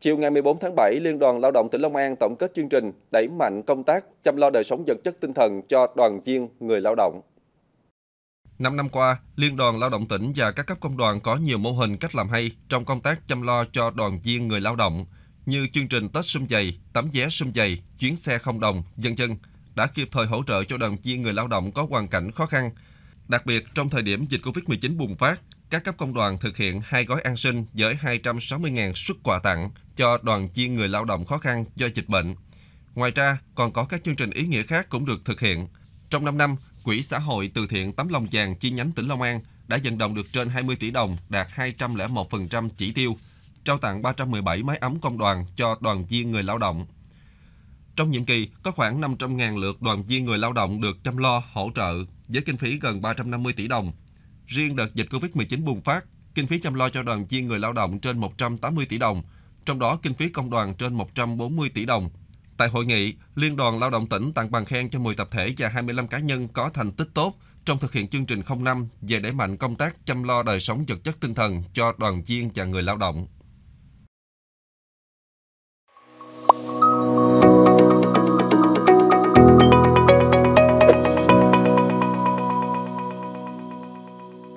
Chiều ngày 14 tháng 7, Liên đoàn Lao động tỉnh Long An tổng kết chương trình đẩy mạnh công tác chăm lo đời sống vật chất tinh thần cho đoàn viên người lao động. Năm năm qua, Liên đoàn Lao động tỉnh và các cấp công đoàn có nhiều mô hình cách làm hay trong công tác chăm lo cho đoàn viên người lao động như chương trình Tết sum dày, tấm vé sum dày, chuyến xe không đồng, dân dân đã kịp thời hỗ trợ cho đoàn viên người lao động có hoàn cảnh khó khăn. Đặc biệt trong thời điểm dịch Covid-19 bùng phát, các cấp công đoàn thực hiện hai gói an sinh với 260.000 xuất quà tặng cho đoàn viên người lao động khó khăn do dịch bệnh. Ngoài ra, còn có các chương trình ý nghĩa khác cũng được thực hiện. Trong 5 năm, Quỹ xã hội từ thiện Tấm lòng Vàng chi nhánh tỉnh Long An đã vận động được trên 20 tỷ đồng, đạt 201% chỉ tiêu, trao tặng 317 máy ấm công đoàn cho đoàn viên người lao động. Trong nhiệm kỳ, có khoảng 500.000 lượt đoàn viên người lao động được chăm lo, hỗ trợ với kinh phí gần 350 tỷ đồng, Riêng đợt dịch Covid-19 bùng phát, kinh phí chăm lo cho đoàn viên người lao động trên 180 tỷ đồng, trong đó kinh phí công đoàn trên 140 tỷ đồng. Tại hội nghị, Liên đoàn Lao động tỉnh tặng bằng khen cho 10 tập thể và 25 cá nhân có thành tích tốt trong thực hiện chương trình 05 về đẩy mạnh công tác chăm lo đời sống vật chất tinh thần cho đoàn viên và người lao động.